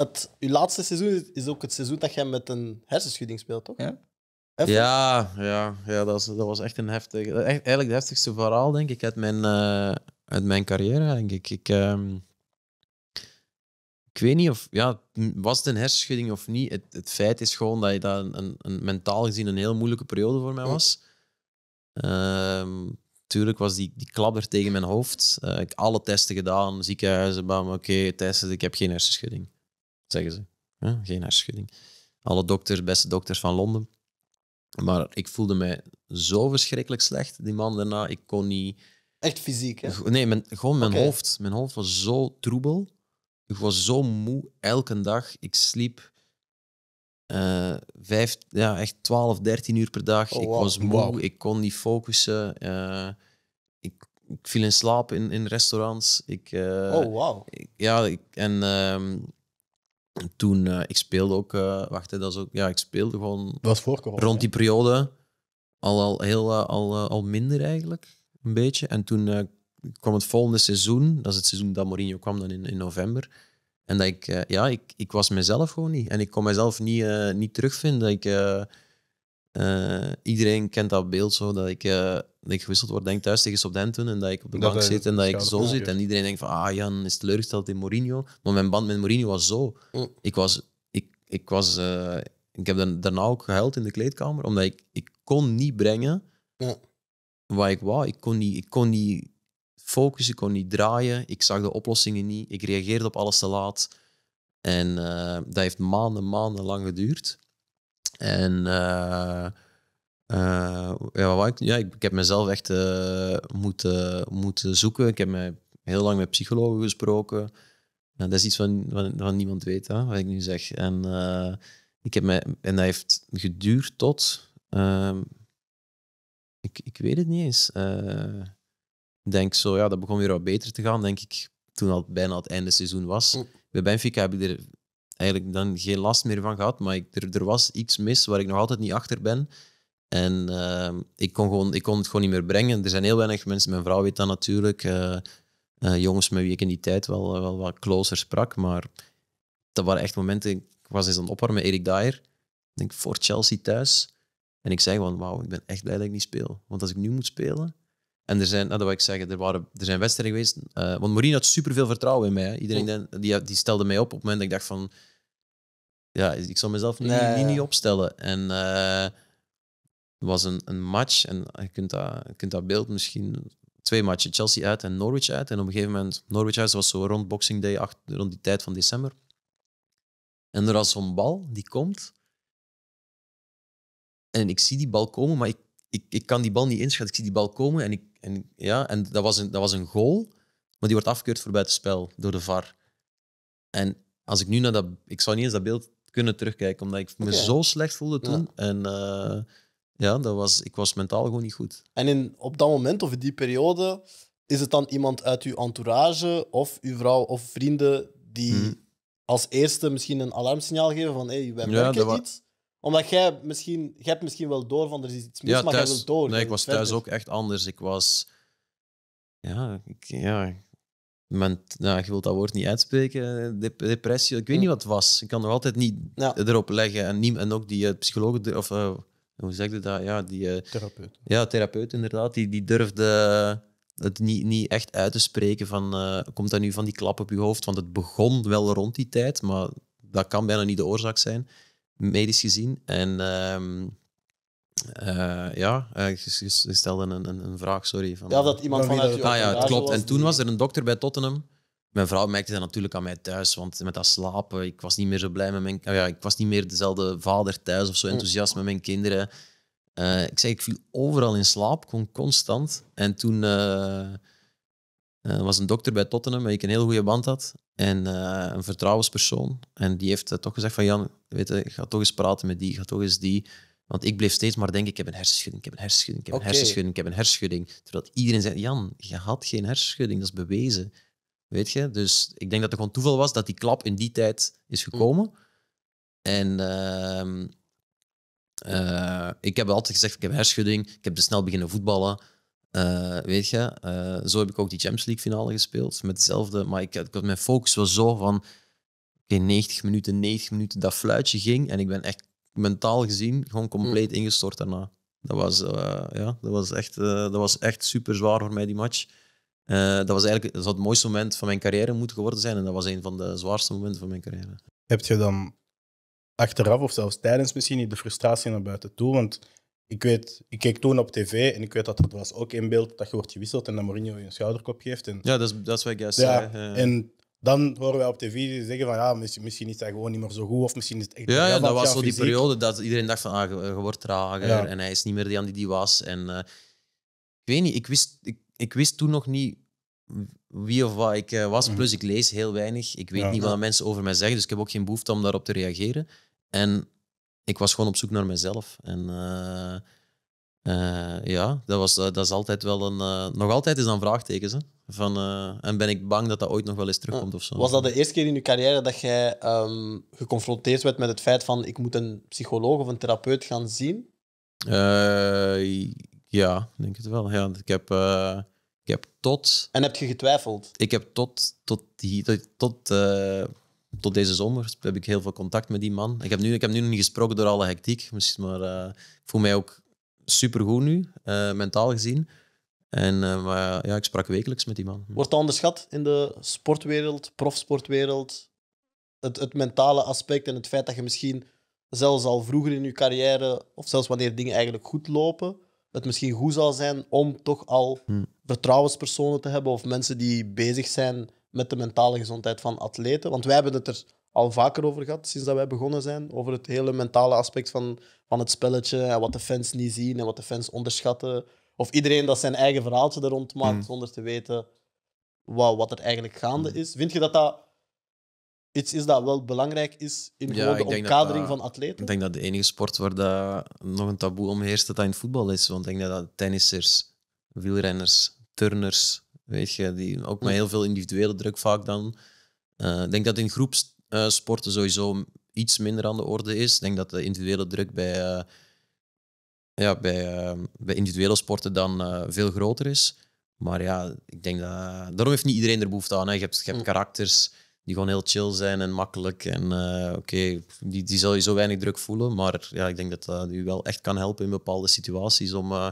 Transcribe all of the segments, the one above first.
het, je laatste seizoen is ook het seizoen dat jij met een hersenschudding speelt, toch? Ja. Ja, ja, ja dat, was, dat was echt een heftig. Eh, echt, eigenlijk het heftigste verhaal, denk ik, uit mijn, eh, uit mijn carrière. Denk ik. Ik, ehm, ik weet niet of. Ja, was het een hersenschudding of niet? Het, het feit is gewoon dat, je dat een, een, mentaal gezien een heel moeilijke periode voor mij was. Um, tuurlijk was die, die klapper tegen mijn hoofd. Eh, ik heb alle testen gedaan, ziekenhuizen, bam, oké, okay, testen, ik heb geen hersenschudding zeggen ze. geen hersenschudding. Alle dokters, beste dokters van Londen. Maar ik voelde mij zo verschrikkelijk slecht die maand daarna. Ik kon niet. Echt fysiek, Nee, mijn, gewoon mijn hoofd. Mijn hoofd was zo troebel. Ik was zo moe elke dag. Ik sliep eh, vijf, ja, echt 12, 13 uur per dag. Oh, ik was moe, wow. ik kon niet focussen. Eh, ik, ik, viel in slaap in, in restaurants. Ik, eh, oh, wow. ja, ik, en ehm, toen, eh, ik speelde ook, uh, wacht, dat is ook, ja, ik speelde gewoon. was Rond die periode al, al, heel, eh, al, al minder eigenlijk, een beetje. En toen kwam het volgende seizoen, dat is het seizoen dat Mourinho kwam dan in, in november. En dat ik, ja, ik, ik was mezelf gewoon niet. En ik kon mezelf niet, niet terugvinden. Dat ik eh, iedereen kent dat beeld zo, dat ik, eh, dat ik gewisseld word, denk thuis tegen Southampton en dat ik op de bank zit en dat ik zo zit. En iedereen denkt van, ah Jan is teleurgesteld in Mourinho. Maar mijn band met Mourinho was zo. Mm. Ik was... Ik, ik, was eh, ik heb daarna ook gehuild in de kleedkamer, omdat ik, ik kon niet brengen waar ik wou. Ik kon, niet, ik kon niet focussen, ik kon niet draaien. Ik zag de oplossingen niet. Ik reageerde op alles te laat. En dat heeft maanden, maanden lang geduurd. En uh, ja, ik, ja, ik, ik, heb mezelf echt eh, moeten, moeten zoeken. Ik heb mij heel lang met psychologen gesproken. Nou, dat is iets van, van, niemand weet, hè, wat ik nu zeg. En, ik heb mij, en dat heeft geduurd tot... Ehm, ik, ik weet het niet eens. ik denk zo, ja, dat begon weer wat beter te gaan, denk ik, toen al bijna het einde seizoen was. Bij Benfica heb ik er eigenlijk dan geen last meer van gehad, maar ik, er, er, was iets mis waar ik nog altijd niet achter ben. En ehm, ik, kon gewoon, ik kon het gewoon niet meer brengen. Er zijn heel weinig mensen, mijn vrouw weet dat natuurlijk, eh, eh, jongens met wie ik in die tijd wel, eh, wel wat closer sprak, maar dat waren echt momenten, ik was eens aan het opwarmen met Erik Dyer, ik denk voor Chelsea thuis, en ik zei gewoon, wauw, ik ben echt blij dat ik niet speel. Want als ik nu moet spelen, en er zijn, nou, dat wil ik zeggen, er, waren, er zijn wedstrijden geweest. want Maureen had superveel vertrouwen in mij. Iedereen oh. die, die stelde mij op op het moment dat ik dacht van ja, ik zou mezelf niet, niet, niet opstellen. En uh, was een, een match, en je kunt, dat, je kunt dat beeld misschien twee matchen, Chelsea uit en Norwich uit. En op een gegeven moment, Norwich uit was zo rond Boxing Day, rond die tijd van december. En er was zo'n bal die komt. En ik zie die bal komen, maar ik, ik, ik kan die bal niet inschatten. Ik zie die bal komen en, ik, en, ja, en dat, was een, dat was een goal, maar die wordt afgekeurd voor buitenspel door de VAR. En als ik nu naar dat... Ik zou niet eens dat beeld kunnen terugkijken, omdat ik me zo slecht voelde toen. En eh, ja, dat was, ik was mentaal gewoon niet goed. En in, op dat moment of in die periode, is het dan iemand uit uw entourage of uw vrouw of vrienden die hmm. als eerste misschien een alarmsignaal geven van hé, hey, wij merken iets? Omdat jij misschien, jij hebt misschien wel door van er is iets mis, ja, maar thuis, jij wil door. Nee, ik was thuis ook echt anders. Ik was... Ja, ik, ja, men, nou, je wilt dat woord niet uitspreken, depressie, ik weet mm. niet wat het was. Ik kan nog altijd niet erop leggen. En, niet, en ook die uh, of eh, hoe zeg je dat? Ja, die, eh, therapeut. Ja, therapeut inderdaad, die, die durfde het niet, niet echt uit te spreken van komt dat nu van die klap op je hoofd? Want het begon wel rond die tijd, maar dat kan bijna niet de oorzaak zijn, medisch gezien. En ehm, eh, ja, eh, je, stelde een, een, vraag, sorry. Van, ja, dat iemand vanuit Ah ja, het klopt. En toen was er een dokter bij Tottenham. Mijn vrouw merkte dat natuurlijk aan mij thuis, want met dat slapen, ik was niet meer zo blij met mijn... Ah, ja, ik was niet meer dezelfde vader thuis of zo mm. enthousiast met mijn kinderen. Eh, ik zei, ik viel overal in slaap, gewoon constant. En toen uh, uh, was een dokter bij Tottenham, waar ik een heel goede band had. En een vertrouwenspersoon. En die heeft toch gezegd van, Jan, weet je, ga toch eens praten met die, ga toch eens die... Want ik bleef steeds maar denken, ik heb een hersenschudding, ik heb een hersenschudding, ik heb een hersenschudding, ik heb een hersenschudding. Terwijl iedereen zei, Jan, je had geen hersenschudding, dat is bewezen. Weet je? Dus ik denk dat het gewoon toeval was dat die klap in die tijd is mm. gekomen. En ehm, eh, ik heb altijd gezegd, ik heb een hersenschudding, ik heb te snel beginnen voetballen. Eh, weet je? Eh, zo heb ik ook die Champions League finale gespeeld, met hetzelfde. Maar ik, mijn focus was zo van, in 90 minuten, 90 minuten dat fluitje ging. En ik ben echt mentaal gezien gewoon compleet mm. ingestort daarna. Dat was, eh, ja, dat was, echt, eh, dat was echt super zwaar voor mij, die match. Uh, dat was eigenlijk het mooiste moment van mijn carrière moeten geworden zijn. En dat was een van de zwaarste momenten van mijn carrière. Heb je dan achteraf of zelfs tijdens misschien niet de frustratie naar buiten toe? Want ik weet, ik keek toen op tv en ik weet dat dat was ook in beeld dat je wordt gewisseld en dat Mourinho je een schouderkop geeft. En, ja, dat is, dat wat ik juist ja, dan horen wij op tv zeggen van ja, misschien, misschien is hij gewoon niet meer zo goed of misschien is het echt... Ja, ja dat was zo die periode dat iedereen dacht van ah, eh, je wordt trager en hij is niet meer die aan die die was. En eh, ik weet niet, ik wist, ik, wist toen nog niet wie of wat ik eh, was. Mhm. Plus ik lees heel weinig. Ik weet niet wat mensen over mij zeggen, dus ik heb ook geen behoefte om daarop te reageren. En ik was gewoon op zoek naar mezelf. En ja, dat, was, dat is altijd wel een... nog altijd is dan vraagtekens, hè. Van, eh, en ben ik bang dat dat ooit nog wel eens terugkomt of zo. Was dat de eerste keer in je carrière dat jij ehm, geconfronteerd werd met het feit van ik moet een psycholoog of een therapeut gaan zien? Eh, ja, denk het wel. ik, heb, eh, ik heb tot... En heb je getwijfeld? Ik heb tot, tot, die, tot, tot, tot deze zomer heb ik heel veel contact met die man. Ik heb nu, ik heb nu nog niet gesproken door alle hectiek, misschien, maar ik voel mij ook supergoed nu, mentaal gezien. En eh, maar ja, ik sprak wekelijks met die man. Hm. Wordt onderschat in de sportwereld, profsportwereld? Het, het mentale aspect en het feit dat je misschien zelfs al vroeger in je carrière, of zelfs wanneer dingen eigenlijk goed lopen, het misschien goed zal zijn om toch al hm. vertrouwenspersonen te hebben of mensen die bezig zijn met de mentale gezondheid van atleten. Want wij hebben het er al vaker over gehad sinds dat wij begonnen zijn, over het hele mentale aspect van, van het spelletje en wat de fans niet zien en wat de fans onderschatten. Of iedereen dat zijn eigen verhaaltje er rond maakt mm. zonder te weten wat, wat er eigenlijk gaande mm. is. Vind je dat dat iets is dat wel belangrijk is in ja, de omkadering van atleten? Ik denk dat de enige sport waar dat nog een taboe omheerst, dat dat in voetbal is. Want ik denk dat, dat tennissers, wielrenners, turners, weet je, die ook met mm. heel veel individuele druk vaak dan. Eh, ik denk dat in groepsporten sowieso iets minder aan de orde is. Ik denk dat de individuele druk bij eh, ja, bij, ehm, bij individuele sporten dan uh, veel groter is. Maar ja, ik denk dat... Daarom heeft niet iedereen er behoefte aan. Je hebt, je hebt mm. karakters die gewoon heel chill zijn en makkelijk. En eh, oké, die, die zal je zo weinig druk voelen. Maar ja, ik denk dat dat u wel echt kan helpen in bepaalde situaties om, eh,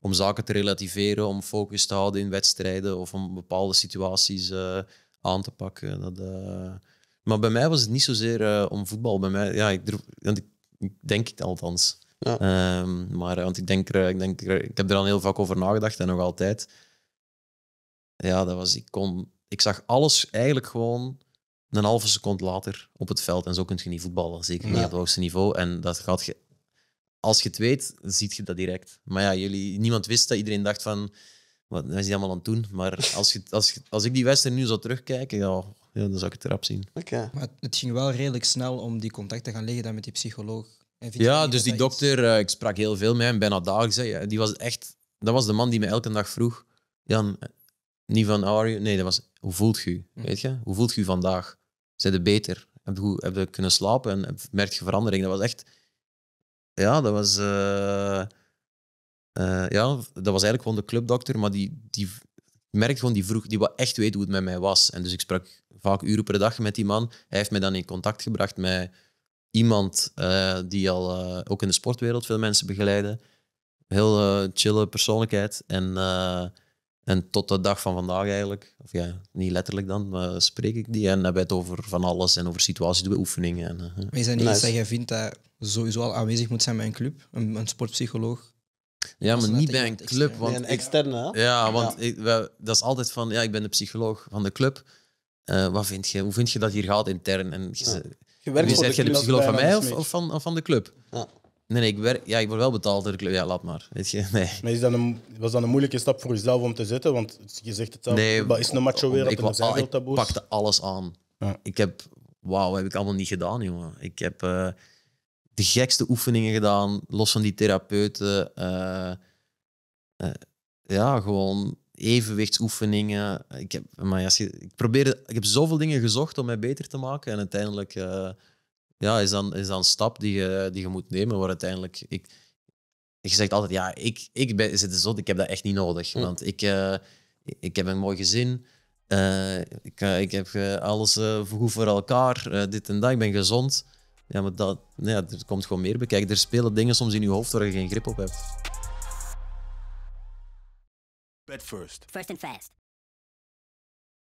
om zaken te relativeren, om focus te houden in wedstrijden of om bepaalde situaties aan te pakken. maar bij mij was het niet zozeer om voetbal. Bij mij, ja, ik, ik denk ik althans. Ja. Ehm, maar eh, want ik denk, eh, ik denk, ik heb er al heel vaak over nagedacht en nog altijd. Ja, dat was, ik kon, ik zag alles eigenlijk gewoon een halve seconde later op het veld. En zo kun je niet voetballen, zeker niet op het hoogste niveau. En dat gaat als je het weet, ziet je dat direct. Maar ja, jullie, niemand wist dat. Iedereen dacht van, wat is die allemaal aan het doen? Maar als, je, als, als ik die wedstrijd nu zou terugkijken, ja, ja, dan zou ik het erop zien. Maar het ging wel redelijk snel om die contact te gaan leggen dan met die psycholoog. Ja, dus die dokter, eh, ik sprak heel veel met hem, bijna dagelijks. ja eh, Die was echt, dat was de man die me elke dag vroeg, Jan, eh, niet van how are you? Nee, dat was, hoe voelt u hm. Weet je? Hoe voelt u vandaag? Zijn je beter? Heb je, heb je kunnen slapen? En merk je verandering? Dat was echt, ja, dat was... ja, dat was eigenlijk gewoon de clubdokter, maar die, die merkte gewoon, die vroeg, die wat echt weet hoe het met mij was. En dus ik sprak vaak uren per dag met die man. Hij heeft mij dan in contact gebracht met iemand eh, die al eh, ook in de sportwereld veel mensen begeleiden. Heel uh, chille persoonlijkheid. En, en tot de dag van vandaag eigenlijk, of ja, niet letterlijk dan, maar spreek ik die. En hebben het over van alles en over situaties, oefeningen. En, maar is dat niet nice. dat jij vindt dat sowieso al aanwezig moet zijn bij een club? Een, sportpsycholoog? Ja, maar niet bij een club. Want een externe, Ja, want Ik, dat is altijd van, ja, ik ben de psycholoog van de club. wat vind je, hoe vind je dat hier gaat intern? En je zegt jij de psycholoog van mij of, van, van de club? Ja. Nee, nee, ik, werk, ja, ik word wel betaald door de club. Ja, laat maar. Weet je, nee. Maar is dat een, was dat een moeilijke stap voor jezelf om te zetten? Want je zegt het al. nee, is een macho weer op de al, Ik ah, pakte alles aan. Ja. Ik heb, wauw, heb ik allemaal niet gedaan, jongen. Ik heb eh, de gekste oefeningen gedaan, los van die therapeuten. Eh, eh, ja, gewoon evenwichtsoefeningen. Ik heb, maar ja, ik, probeerde, ik heb zoveel dingen gezocht om mij beter te maken. En uiteindelijk eh, ja, is, dan, is dan een stap die je, die je moet nemen. Waar uiteindelijk. Ik, je zegt altijd: ja, ik, ik ben, zit zot, ik heb dat echt niet nodig. Hm. Want ik, eh, ik heb een mooi gezin. Eh, ik, ik heb alles goed voor elkaar. dit en dat. Ik ben gezond. Ja, maar dat, ja, er komt gewoon meer bekijken. Er spelen dingen soms in je hoofd waar je geen grip op hebt. first. First and fast.